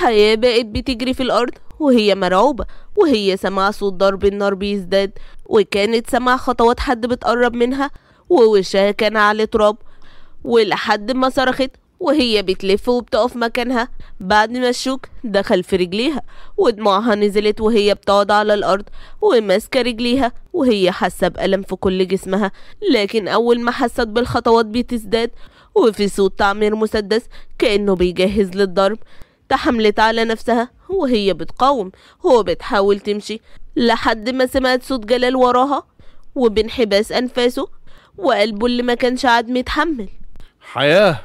الحياة بقت بتجري في الأرض وهي مرعوبة وهي سمع صوت ضرب النار بيزداد وكانت سمع خطوات حد بتقرب منها ووشها كان على تراب ولحد ما صرخت وهي بتلف وبتقف مكانها بعد ما الشوك دخل في رجليها ودموعها نزلت وهي بتقعد على الأرض وماسكة رجليها وهي حاسة بألم في كل جسمها لكن أول ما حست بالخطوات بتزداد وفي صوت تعمير مسدس كأنه بيجهز للضرب تحملت على نفسها وهي بتقاوم هو بتحاول تمشي لحد ما سمعت صوت جلال وراها وبانحباس أنفاسه وقلبه اللي ما كانش عاد متحمل حياة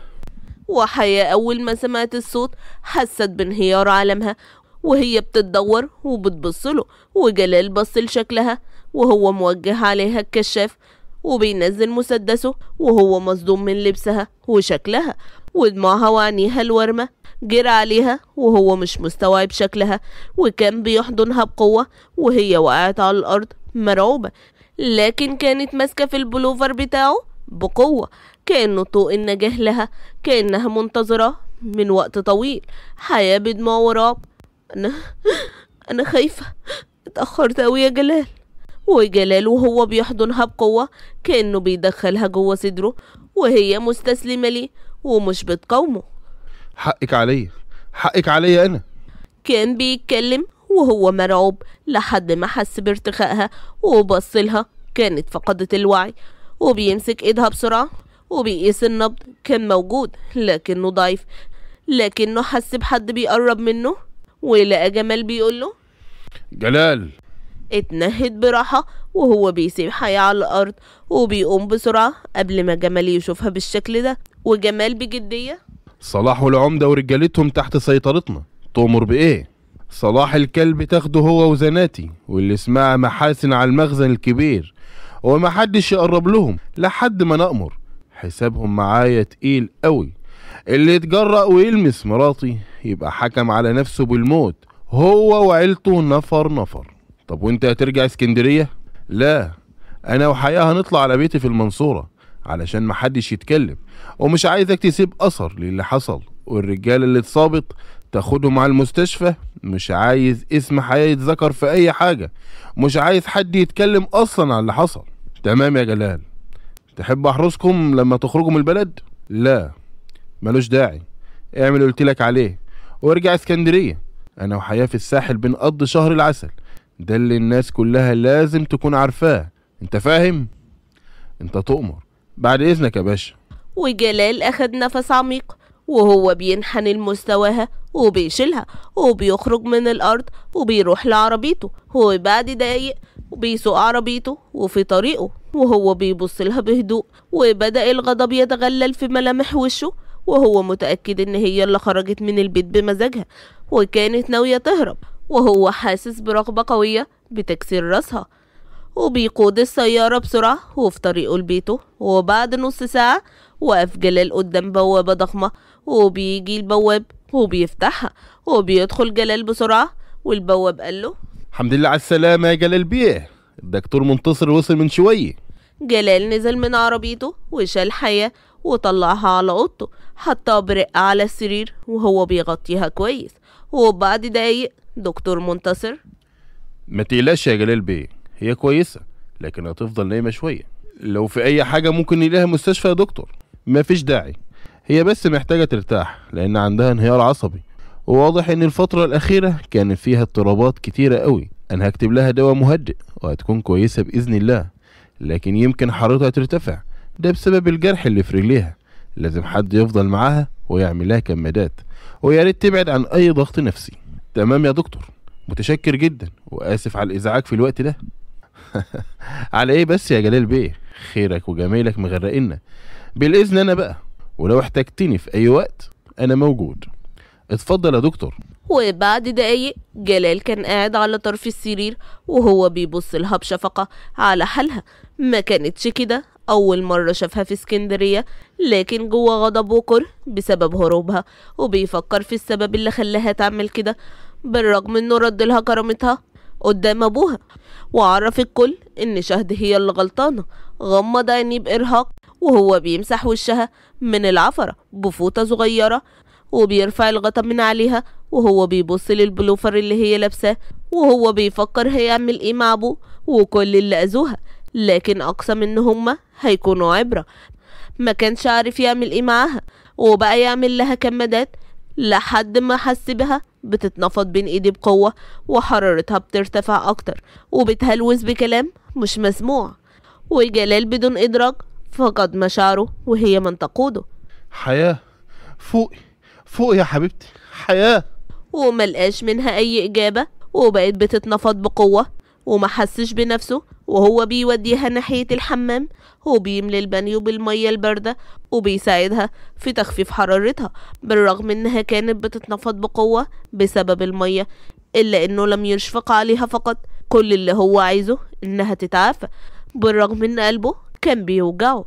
وحياة أول ما سمعت الصوت حست بانهيار عالمها وهي بتتدور وبتبصله وجلال بص لشكلها وهو موجه عليها الكشاف وبينزل مسدسه وهو مصدوم من لبسها وشكلها ودموعها وعينيها الورمة جرى عليها وهو مش مستوعب شكلها وكان بيحضنها بقوة وهي وقعت على الأرض مرعوبة لكن كانت ماسكة في البلوفر بتاعه بقوة كأنه طوق النجاة لها كأنها منتظرة من وقت طويل حياة بدموع ورعب أنا أنا خايفة اتأخرت أوي يا جلال وجلال وهو بيحضنها بقوة كأنه بيدخلها جوه صدره وهي مستسلمة ليه ومش بتقاومه حقك عليا حقك عليا انا كان بيتكلم وهو مرعوب لحد ما حس بارتخائها وبص لها كانت فقدت الوعي وبيمسك ايدها بسرعة وبيقيس النبض كان موجود لكنه ضعيف لكنه حس بحد بيقرب منه ولقى جمال بيقول له جلال اتنهد براحة وهو بيسيب حياة على الأرض وبيقوم بسرعة قبل ما جمال يشوفها بالشكل ده وجمال بجدية صلاح والعمدة ورجالتهم تحت سيطرتنا تؤمر بإيه؟ صلاح الكلب تاخده هو وزناتي واللي اسمها محاسن على المخزن الكبير ومحدش يقرب لهم لحد ما نأمر حسابهم معايا تقيل قوي اللي يتجرأ ويلمس مراتي يبقى حكم على نفسه بالموت هو وعيلته نفر نفر طب وانت هترجع اسكندرية؟ لا انا وحياة هنطلع على بيتي في المنصورة علشان محدش يتكلم ومش عايزك تسيب أثر للي حصل والرجال اللي اتصابت تاخدهم على المستشفى مش عايز اسم حياة يتذكر في أي حاجة مش عايز حد يتكلم أصلا على اللي حصل تمام يا جلال تحب أحرسكم لما تخرجوا من البلد؟ لا ملوش داعي اعمل قلتلك عليه وارجع اسكندرية أنا وحياة في الساحل بنقضي شهر العسل ده اللي الناس كلها لازم تكون عارفاه انت فاهم؟ انت تؤمر بعد إذنك يا باشا وجلال أخد نفس عميق وهو بينحني لمستواها وبيشيلها وبيخرج من الأرض وبيروح لعربيته وبعد دقايق وبيسوق عربيته وفي طريقه وهو بيبص لها بهدوء وبدأ الغضب يتغلل في ملامح وشه وهو متأكد إن هي اللي خرجت من البيت بمزاجها وكانت ناوية تهرب وهو حاسس برغبة قوية بتكسير راسها وبيقود السيارة بسرعة وفي طريقه لبيته وبعد نص ساعة وقف جلال قدام بوابة ضخمة وبيجي البواب وبيفتحها وبيدخل جلال بسرعة والبواب قال له الحمد لله على السلامة يا جلال بيه الدكتور منتصر وصل من شوية جلال نزل من عربيته وشال حياة وطلعها على أوضته حطها برقة على السرير وهو بيغطيها كويس وبعد دقايق دكتور منتصر ما تقلقش يا جلال بيه هي كويسه لكن هتفضل نايمه شويه لو في اي حاجه ممكن نلاقيها مستشفى يا دكتور مفيش داعي هي بس محتاجه ترتاح لان عندها انهيار عصبي وواضح ان الفتره الاخيره كان فيها اضطرابات كتيره قوي انا هكتب لها دواء مهدئ وهتكون كويسه باذن الله لكن يمكن حرارتها ترتفع ده بسبب الجرح اللي في رجليها لازم حد يفضل معاها ويعمل لها كمادات ويا ريت تبعد عن اي ضغط نفسي تمام يا دكتور متشكر جدا واسف على الازعاج في الوقت ده على ايه بس يا جلال بيه خيرك وجمالك مغرقنا بالاذن انا بقى ولو احتجتني في اي وقت انا موجود اتفضل يا دكتور وبعد دقايق جلال كان قاعد على طرف السرير وهو بيبص لها بشفقة على حالها ما كانتش كده أول مرة شافها في اسكندرية لكن جوه غضب وكره بسبب هروبها وبيفكر في السبب اللي خلاها تعمل كده بالرغم انه رد لها كرامتها قدام أبوها وعرف الكل إن شهد هي اللي غلطانة غمض عينيه بإرهاق وهو بيمسح وشها من العفرة بفوطة صغيرة وبيرفع الغطا من عليها وهو بيبص للبلوفر اللي هي لابساه وهو بيفكر هيعمل ايه مع ابوه وكل اللي اذوها لكن اقسم ان هما هيكونوا عبرة ما كانش عارف يعمل ايه معاها وبقى يعمل لها كمادات لحد ما حس بها بتتنفض بين ايدي بقوة وحرارتها بترتفع اكتر وبتهلوس بكلام مش مسموع وجلال بدون ادراك فقد مشاعره وهي من تقوده حياة فوقي فوقي يا حبيبتي حياة وملقاش منها اي اجابة وبقت بتتنفض بقوة وما حسش بنفسه وهو بيوديها ناحية الحمام وبيملي البانيو بالمية الباردة وبيساعدها في تخفيف حرارتها بالرغم انها كانت بتتنفض بقوة بسبب المية الا انه لم يشفق عليها فقط كل اللي هو عايزه انها تتعافى بالرغم ان قلبه كان بيوجعه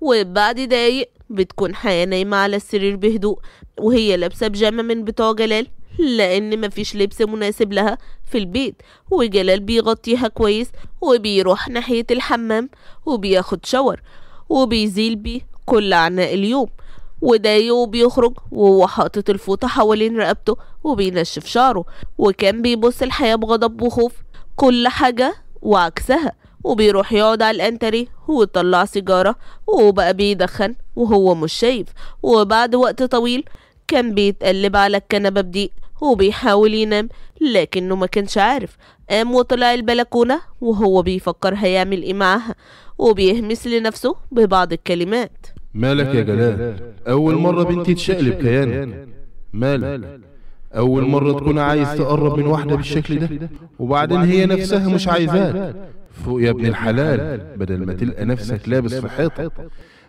وبعد دقايق بتكون حياة نايمة على السرير بهدوء وهي لابسة بيجامة من بتوع جلال لأن مفيش لبس مناسب لها في البيت وجلال بيغطيها كويس وبيروح ناحية الحمام وبياخد شاور وبيزيل بيه كل عناء اليوم ودايو بيخرج وهو حاطط الفوطة حوالين رقبته وبينشف شعره وكان بيبص الحياة بغضب وخوف كل حاجة وعكسها وبيروح يقعد على الانتري ويطلع سيجارة وبقى بيدخن وهو مش شايف وبعد وقت طويل كان بيتقلب على الكنبة بضيق وبيحاول ينام لكنه ما كانش عارف قام وطلع البلكونة وهو بيفكر هيعمل ايه معاها وبيهمس لنفسه ببعض الكلمات مالك يا جلال أول مرة بنتي تشقلب كيانك مالك أول مرة تكون عايز تقرب من واحدة بالشكل ده وبعدين هي نفسها مش عايزاك فوق يا ابن الحلال بدل ما تلقى نفسك لابس في حيطة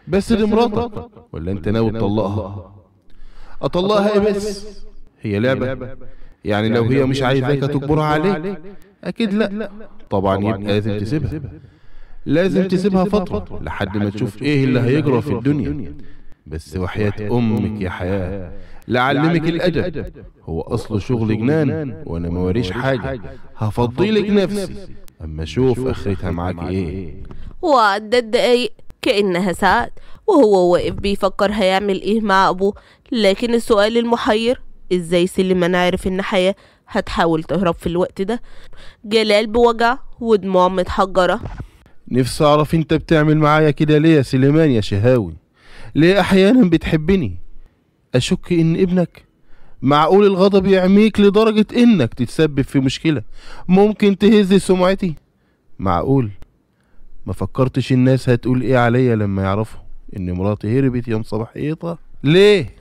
بس دي مراتك ولا انت ناوي تطلقها اطلقها ايه بس هي لعبة يعني, يعني لو يعني هي مش عايزاك تجبرها عليك اكيد لا طبعا يبقى لازم تسيبها لازم تسيبها فترة لحد ما تشوف إيه, ايه اللي هيجرى في الدنيا بس وحياة امك يا حياة لعلمك الأدب هو أصل شغل جنان وأنا ما وريش حاجة هفضيلك نفسي أما شوف أخرتها معاك إيه, إيه. وعدت دقايق كأنها ساعات وهو واقف بيفكر هيعمل إيه مع أبوه لكن السؤال المحير إزاي سليمان عرف إن حياة هتحاول تهرب في الوقت ده جلال بوجع ودموع متحجرة نفسي أعرف أنت بتعمل معايا كده ليه يا سليمان يا شهاوي ليه أحيانا بتحبني أشك إن ابنك معقول الغضب يعميك لدرجة إنك تتسبب في مشكلة ممكن تهز سمعتي معقول ما فكرتش الناس هتقول إيه عليا لما يعرفوا إن مراتي هربت يوم إيطا ليه؟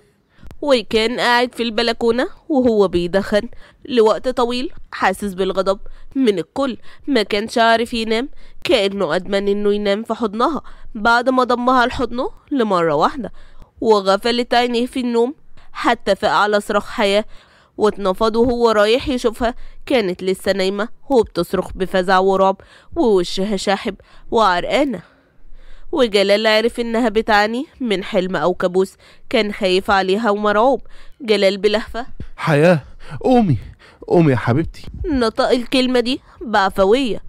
وكان قاعد في البلكونة وهو بيدخن لوقت طويل حاسس بالغضب من الكل ما كانش عارف ينام كأنه أدمن إنه ينام في حضنها بعد ما ضمها لحضنه لمرة واحدة وغفلت عينيه في النوم حتى فاق على صراخ حياة واتنفض وهو رايح يشوفها كانت لسه نايمة وبتصرخ بفزع ورعب ووشها شاحب وعرقانة وجلال عرف إنها بتعاني من حلم أو كابوس كان خايف عليها ومرعوب جلال بلهفة حياة قومي قومي يا حبيبتي نطق الكلمة دي بعفوية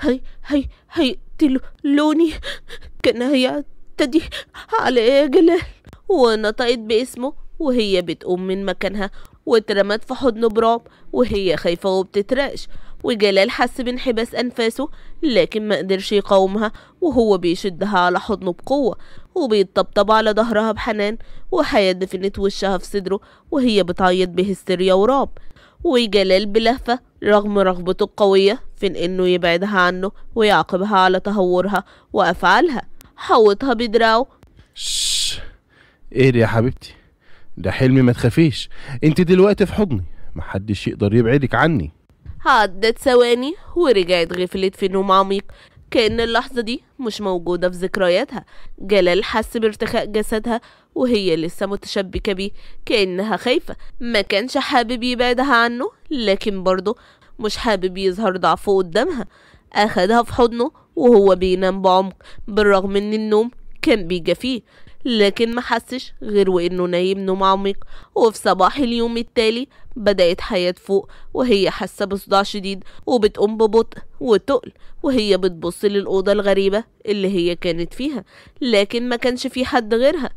هي هي هي تلوني كان هيعت الحتة دي على ايه يا جلال ونطقت باسمه وهي بتقوم من مكانها واترمت في حضن برام وهي خايفة وبتترقش وجلال حس بانحباس أنفاسه لكن ما قدرش يقاومها وهو بيشدها على حضنه بقوة وبيطبطب على ظهرها بحنان وحياة دفنت وشها في صدره وهي بتعيط بهستيريا ورعب وجلال بلهفة رغم رغبته القوية في إنه يبعدها عنه ويعاقبها على تهورها وأفعالها حوطها بدراعه شش ايه يا حبيبتي ده حلمي ما تخافيش انت دلوقتي في حضني محدش يقدر يبعدك عني عدت ثواني ورجعت غفلت في نوم عميق كأن اللحظة دي مش موجودة في ذكرياتها جلال حس بارتخاء جسدها وهي لسه متشبكة بيه كأنها خايفة ما كانش حابب يبعدها عنه لكن برضه مش حابب يظهر ضعفه قدامها أخدها في حضنه وهو بينام بعمق بالرغم ان النوم كان بيجفيه لكن ما حسش غير وانه نايم نوم عميق وفي صباح اليوم التالي بدأت حياة فوق وهي حاسة بصداع شديد وبتقوم ببطء وتقل وهي بتبص للأوضة الغريبة اللي هي كانت فيها لكن ما كانش في حد غيرها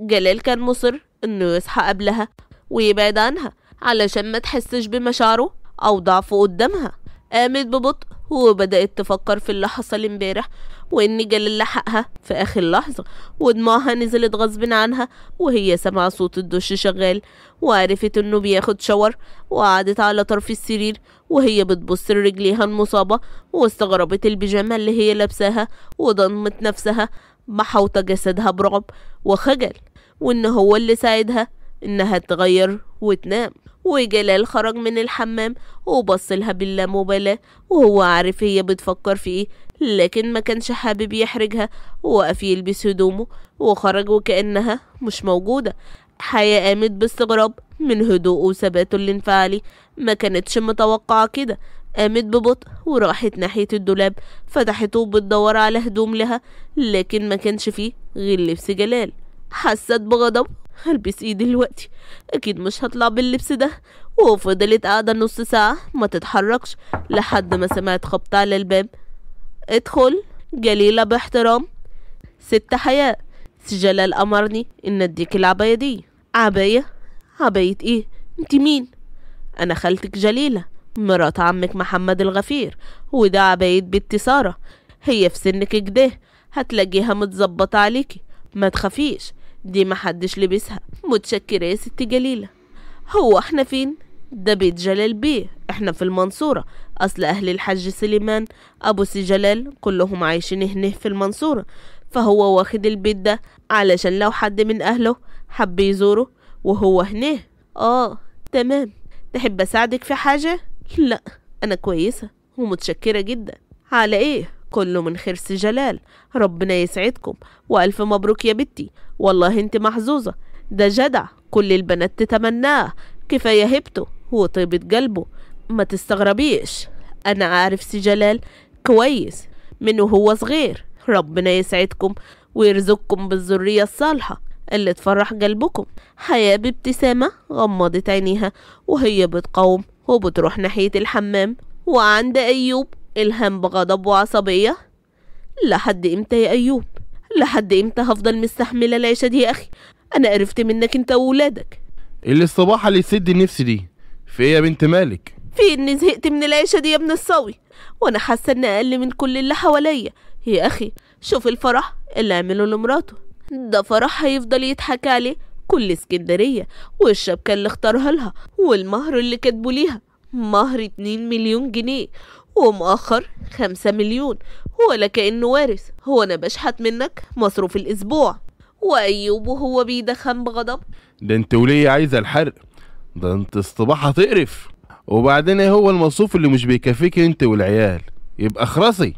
جلال كان مصر انه يصحى قبلها ويبعد عنها علشان ما تحسش بمشاعره او ضعفه قدامها قامت ببطء وبدأت تفكر في اللي حصل امبارح وإن اللي لحقها في آخر لحظة ودماغها نزلت غصب عنها وهي سمع صوت الدش شغال وعرفت إنه بياخد شاور وقعدت على طرف السرير وهي بتبص لرجليها المصابة واستغربت البيجامة اللي هي لابساها وضمت نفسها محاوطة جسدها برعب وخجل وإن هو اللي ساعدها إنها تغير وتنام وجلال خرج من الحمام وبص لها باللامبالاة وهو عارف هي بتفكر في ايه لكن ما كانش حابب يحرجها وقف يلبس هدومه وخرج وكأنها مش موجودة حياة قامت باستغراب من هدوءه وثباته الانفعالي ما كانتش متوقعة كده قامت ببطء وراحت ناحية الدولاب فتحته وبتدور على هدوم لها لكن ما كانش فيه غير لبس جلال حست بغضب هلبس ايه دلوقتي اكيد مش هطلع باللبس ده وفضلت قاعدة نص ساعة ما تتحركش لحد ما سمعت خبط على الباب ادخل جليلة باحترام ست حياة سجلال أمرني إن أديك العباية دي عباية؟ عباية إيه؟ أنت مين؟ أنا خالتك جليلة مرات عمك محمد الغفير وده عباية بنت سارة هي في سنك كده هتلاقيها متظبطة عليكي ما تخافيش دي محدش لبسها متشكرة يا ست جليلة هو احنا فين؟ ده بيت جلال بيه احنا في المنصورة اصل اهل الحج سليمان ابو سي جلال كلهم عايشين هنه في المنصورة فهو واخد البيت ده علشان لو حد من اهله حب يزوره وهو هنا اه تمام تحب اساعدك في حاجة؟ لا انا كويسة ومتشكرة جدا على ايه؟ كله من خرس جلال ربنا يسعدكم والف مبروك يا بنتي والله انت محظوظه ده جدع كل البنات تتمناه كفايه هبته وطيبه قلبه ما تستغربيش انا عارف سي جلال كويس من وهو صغير ربنا يسعدكم ويرزقكم بالذريه الصالحه اللي تفرح قلبكم حياة بابتسامة غمضت عينيها وهي بتقاوم وبتروح ناحية الحمام وعند أيوب الهام بغضب وعصبية لحد امتى يا ايوب لحد امتى هفضل مستحملة العيشة دي يا اخي انا قرفت منك انت وولادك اللي الصباحة اللي تسد النفس دي في ايه يا بنت مالك في اني زهقت من العيشة دي يا ابن الصاوي وانا حاسة ان اقل من كل اللي حواليا يا اخي شوف الفرح اللي عمله لمراته ده فرح هيفضل يضحك عليه كل اسكندرية والشبكة اللي اختارها لها والمهر اللي كاتبه ليها مهر اتنين مليون جنيه ومؤخر خمسة مليون هو إنه وارث هو أنا بشحت منك مصروف الأسبوع وأيوب وهو بيدخن بغضب ده انت وليه عايزة الحرق ده انت الصباح هتقرف وبعدين هو المصروف اللي مش بيكفيك انت والعيال يبقى اخرصي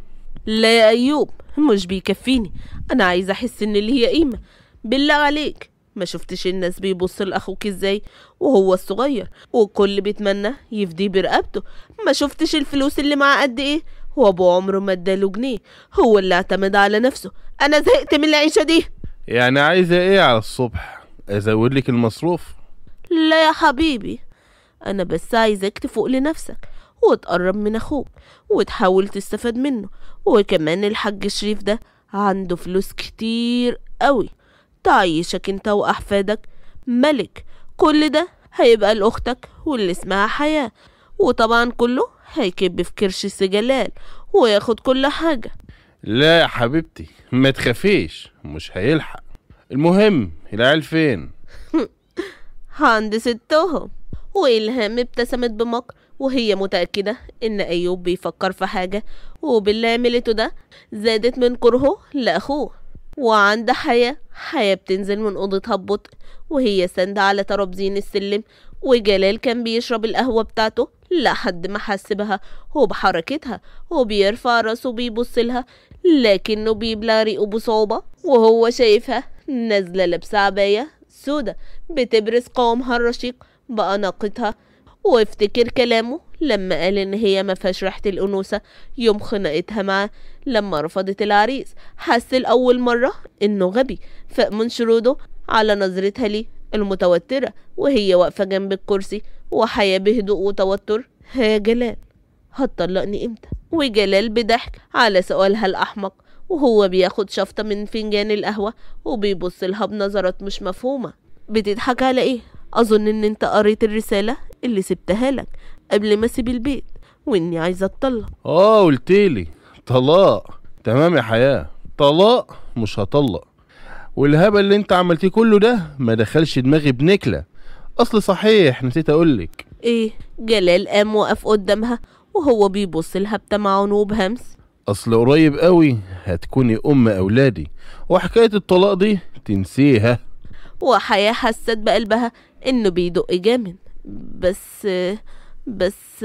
لا يا أيوب مش بيكفيني أنا عايزة أحس إن ليا قيمة بالله عليك ما شفتش الناس بيبص لاخوك ازاي وهو الصغير والكل بيتمنى يفديه برقبته ما شفتش الفلوس اللي معاه قد ايه وابو عمره ما اداله جنيه هو اللي اعتمد على نفسه انا زهقت من العيشه دي يعني عايزه ايه على الصبح ازود لك المصروف لا يا حبيبي انا بس عايزك تفوق لنفسك وتقرب من اخوك وتحاول تستفاد منه وكمان الحاج شريف ده عنده فلوس كتير قوي تعيشك انت واحفادك ملك كل ده هيبقى لاختك واللي اسمها حياه وطبعا كله هيكب في كرش السجلال وياخد كل حاجه لا يا حبيبتي ما تخافيش مش هيلحق المهم العيال فين عند ستهم والهام ابتسمت بمكر وهي متأكدة إن أيوب بيفكر في حاجة وباللي عملته ده زادت من كرهه لأخوه وعند حياة حياة بتنزل من أوضتها ببطء وهي ساندة على ترابزين السلم وجلال كان بيشرب القهوة بتاعته لحد ما حس بها وبحركتها وبيرفع راسه بيبص لها لكنه بيبلع ريقه بصعوبة وهو شايفها نازلة لابسة عباية سودا بتبرز قوامها الرشيق بأناقتها وافتكر كلامه لما قال ان هي ما فيهاش ريحه الانوثه يوم خناقتها معاه لما رفضت العريس حس لاول مره انه غبي فأمن شروده على نظرتها ليه المتوتره وهي واقفه جنب الكرسي وحياه بهدوء وتوتر ها جلال هتطلقني امتى وجلال بضحك على سؤالها الاحمق وهو بياخد شفطة من فنجان القهوة وبيبص لها بنظرات مش مفهومة بتضحك على ايه؟ اظن ان انت قريت الرسالة اللي سبتها لك قبل ما اسيب البيت واني عايزه اتطلق اه قلتيلي طلاق تمام يا حياه طلاق مش هطلق والهبل اللي انت عملتيه كله ده ما دخلش دماغي بنكله اصل صحيح نسيت اقولك ايه جلال قام وقف قدامها وهو بيبص لها بتمعن وبهمس اصل قريب قوي هتكوني ام اولادي وحكايه الطلاق دي تنسيها وحياه حست بقلبها انه بيدق جامد بس بس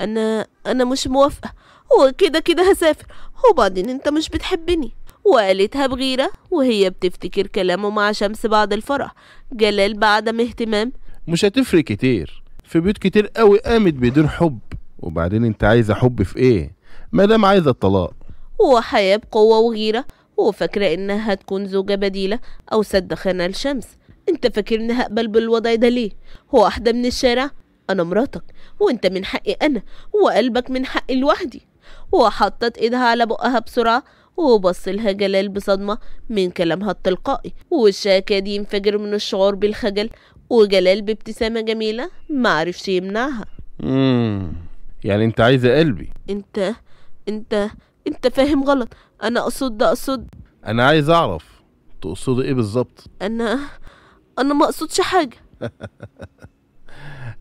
أنا أنا مش موافقة وكده كده هسافر وبعدين أنت مش بتحبني وقالتها بغيرة وهي بتفتكر كلامه مع شمس بعد الفرح جلال بعدم اهتمام مش هتفرق كتير في بيوت كتير قوي قامت بدون حب وبعدين انت عايزة حب في ايه مادام عايزة الطلاق وحياة بقوة وغيرة وفاكرة انها هتكون زوجة بديلة او سد خانة لشمس انت فاكر اني هقبل بالوضع ده ليه هو واحدة من الشارع أنا مراتك وأنت من حقي أنا وقلبك من حقي لوحدي وحطت إيدها على بقها بسرعة وبص لها جلال بصدمة من كلامها التلقائي وشها كاد ينفجر من الشعور بالخجل وجلال بابتسامة جميلة معرفش يمنعها مم. يعني انت عايزة قلبي انت انت انت فاهم غلط انا اقصد اقصد انا عايز اعرف تقصدي ايه بالظبط انا انا ما اقصدش حاجة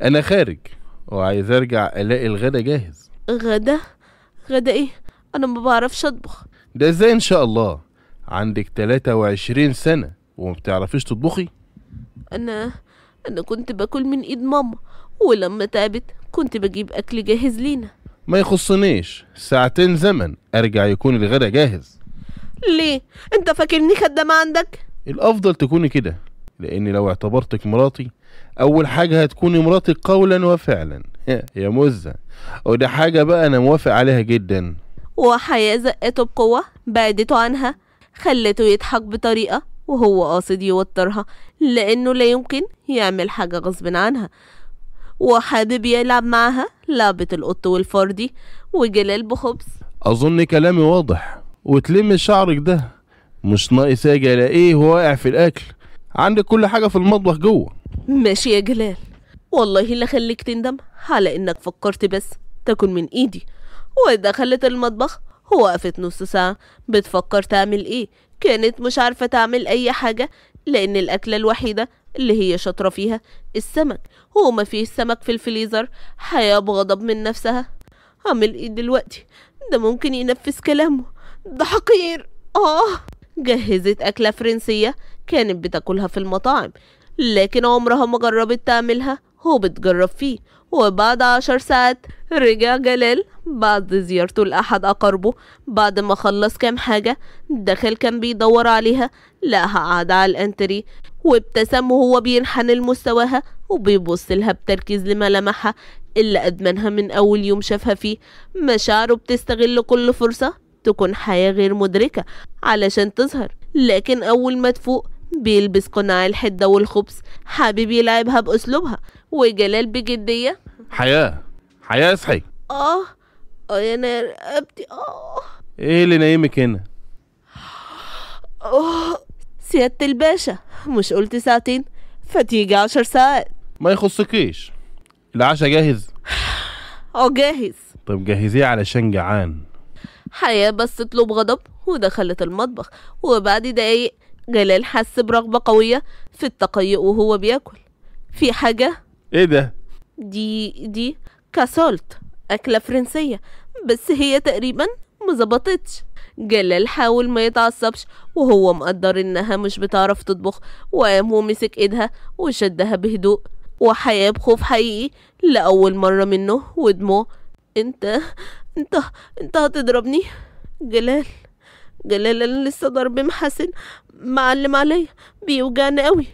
انا خارج وعايز ارجع الاقي الغدا جاهز غدا غدا ايه انا ما بعرفش اطبخ ده ازاي ان شاء الله عندك 23 سنه وما بتعرفيش تطبخي انا انا كنت باكل من ايد ماما ولما تعبت كنت بجيب اكل جاهز لينا ما يخصنيش ساعتين زمن ارجع يكون الغدا جاهز ليه انت فاكرني خدامه عندك الافضل تكوني كده لان لو اعتبرتك مراتي اول حاجه هتكوني مراتي قولا وفعلا يا مزه وده حاجه بقى انا موافق عليها جدا وحياة زقته بقوة بعدته عنها خلته يضحك بطريقة وهو قاصد يوترها لأنه لا يمكن يعمل حاجة غصب عنها وحابب يلعب معها لعبة القط والفردي وجلال بخبز أظن كلامي واضح وتلم شعرك ده مش ناقص اجي الاقيه واقع في الاكل عندك كل حاجه في المطبخ جوه ماشي يا جلال والله لا خليك تندم على انك فكرت بس تكون من ايدي ودخلت المطبخ وقفت نص ساعة بتفكر تعمل ايه كانت مش عارفة تعمل اي حاجة لان الاكلة الوحيدة اللي هي شاطرة فيها السمك وما فيه السمك في الفليزر حياة بغضب من نفسها اعمل ايه دلوقتي ده ممكن ينفذ كلامه ده حقير اه جهزت أكلة فرنسية كانت بتاكلها في المطاعم لكن عمرها ما جربت تعملها وبتجرب فيه وبعد عشر ساعات رجع جلال بعد زيارته لأحد أقاربه بعد ما خلص كام حاجة دخل كان بيدور عليها لقاها قاعدة على الانتري وابتسم وهو بينحن لمستواها وبيبص لها بتركيز لملامحها اللي أدمنها من أول يوم شافها فيه مشاعره بتستغل كل فرصة تكون حياة غير مدركة علشان تظهر لكن أول ما تفوق بيلبس قناع الحدة والخبز حابب يلعبها بأسلوبها وجلال بجدية حياة حياة اصحي اه اه يا نار رقبتي اه ايه اللي نايمك هنا اه سيادة الباشا مش قلت ساعتين فتيجي عشر ساعات ما يخصكيش العشاء جاهز اه جاهز طب جهزيه علشان جعان حياة بس تطلب غضب ودخلت المطبخ وبعد دقايق جلال حس برغبة قوية في التقيؤ وهو بياكل في حاجة ايه ده دي دي كاسولت أكلة فرنسية بس هي تقريبا مظبطتش جلال حاول ما يتعصبش وهو مقدر انها مش بتعرف تطبخ وقام ومسك ايدها وشدها بهدوء وحياة بخوف حقيقي لأول مرة منه ودموع انت انت انت هتضربني جلال انا لسه ضرب محسن معلم عليا بيوجعني قوي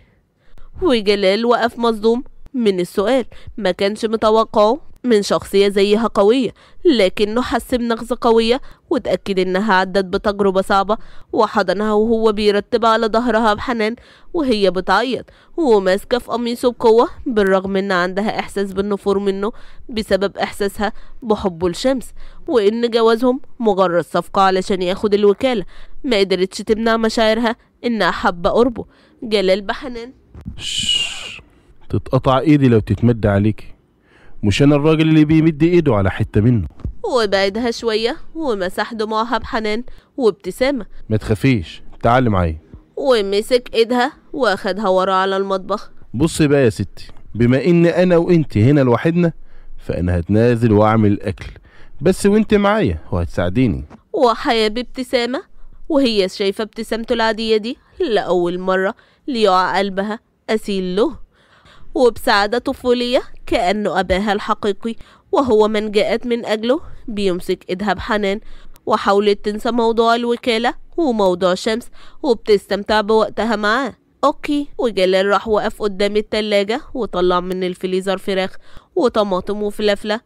وجلال وقف مصدوم من السؤال ما كانش متوقعه من شخصية زيها قوية لكنه حس بنغزة قوية وتأكد إنها عدت بتجربة صعبة وحضنها وهو بيرتب على ظهرها بحنان وهي بتعيط وماسكة في قميصه بقوة بالرغم إن عندها إحساس بالنفور منه بسبب إحساسها بحبه لشمس وإن جوازهم مجرد صفقة علشان ياخد الوكالة ما قدرتش تمنع مشاعرها إنها حابة قربه جلال بحنان تتقطع إيدي لو تتمد عليكي مش انا الراجل اللي بيمد ايده على حته منه وبعدها شويه ومسح دموعها بحنان وابتسامه ما تخافيش تعالي معايا ومسك ايدها واخدها ورا على المطبخ بصي بقى يا ستي بما ان انا وانت هنا لوحدنا فانا هتنازل واعمل الاكل بس وانت معايا وهتساعديني وحياة بابتسامة وهي شايفة ابتسامته العادية دي لأول مرة ليقع قلبها أسيل له وبسعادة طفولية كأنه أباها الحقيقي وهو من جاءت من أجله بيمسك إيدها بحنان وحاولت تنسى موضوع الوكالة وموضوع شمس وبتستمتع بوقتها معاه أوكي وجلال راح وقف قدام التلاجة وطلع من الفليزر فراخ وطماطم وفلافلة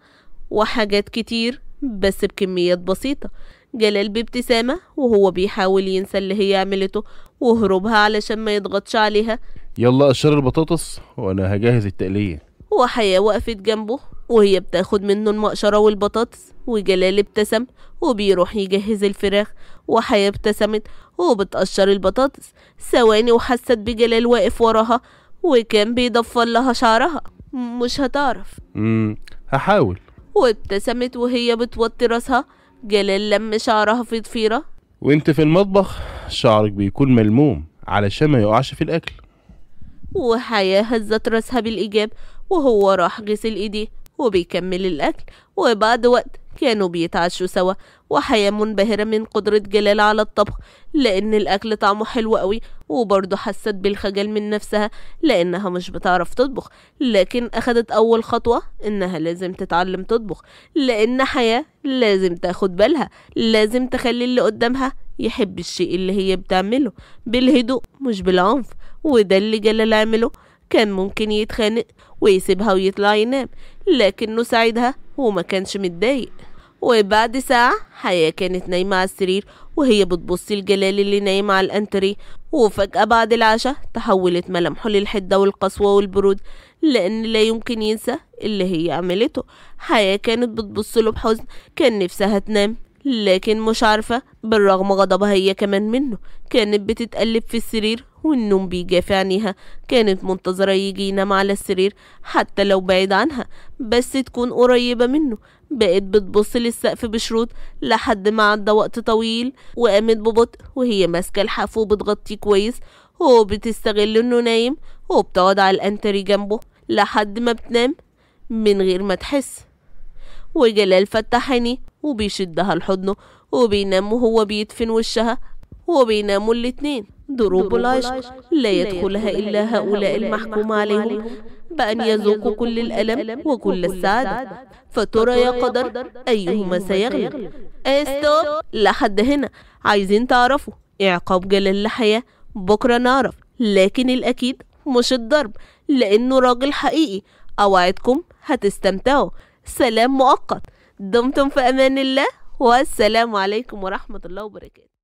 وحاجات كتير بس بكميات بسيطة جلال بابتسامة وهو بيحاول ينسى اللي هي عملته وهروبها علشان ما يضغطش عليها يلا قشر البطاطس وأنا هجهز التقلية وحياة وقفت جنبه وهي بتاخد منه المقشرة والبطاطس وجلال ابتسم وبيروح يجهز الفراخ وحياة ابتسمت وبتقشر البطاطس ثواني وحست بجلال واقف وراها وكان بيضفر لها شعرها مش هتعرف مم. هحاول وابتسمت وهي بتوطي راسها جلال لم شعرها في ضفيرة وانت في المطبخ شعرك بيكون ملموم علشان ما يقعش في الاكل وحياة هزت راسها بالإيجاب وهو راح غسل إيديه وبيكمل الأكل وبعد وقت كانوا بيتعشوا سوا وحياة منبهرة من قدرة جلال على الطبخ لأن الأكل طعمه حلو قوي وبرضه حست بالخجل من نفسها لأنها مش بتعرف تطبخ لكن أخدت أول خطوة إنها لازم تتعلم تطبخ لأن حياة لازم تاخد بالها لازم تخلي اللي قدامها يحب الشيء اللي هي بتعمله بالهدوء مش بالعنف وده اللي جلال عمله كان ممكن يتخانق ويسيبها ويطلع ينام لكنه ساعدها وما كانش متضايق وبعد ساعة حياة كانت نايمة على السرير وهي بتبص لجلال اللي نايم على الانتري وفجأة بعد العشاء تحولت ملامحه للحدة والقسوة والبرود لأن لا يمكن ينسى اللي هي عملته حياة كانت بتبص له بحزن كان نفسها تنام لكن مش عارفة بالرغم غضبها هي كمان منه كانت بتتقلب في السرير والنوم بيجاف عينيها كانت منتظرة يجي ينام على السرير حتى لو بعيد عنها بس تكون قريبة منه بقت بتبص للسقف بشروط لحد ما عدى وقت طويل وقامت ببطء وهي ماسكة الحاف وبتغطيه كويس وبتستغل انه نايم وبتقعد على الانتري جنبه لحد ما بتنام من غير ما تحس وجلال فتح عينيه وبيشدها لحضنه وبينام وهو بيدفن وشها وبيناموا الاتنين دروب العشق لا يدخلها إلا هؤلاء المحكوم عليهم بأن يذوقوا كل الألم وكل السعادة فترى يا قدر أيهما سيغلب استوب لحد هنا عايزين تعرفوا إعقاب جلال لحياة بكرة نعرف لكن الأكيد مش الضرب لأنه راجل حقيقي أوعدكم هتستمتعوا سلام مؤقت دمتم في امان الله والسلام عليكم ورحمه الله وبركاته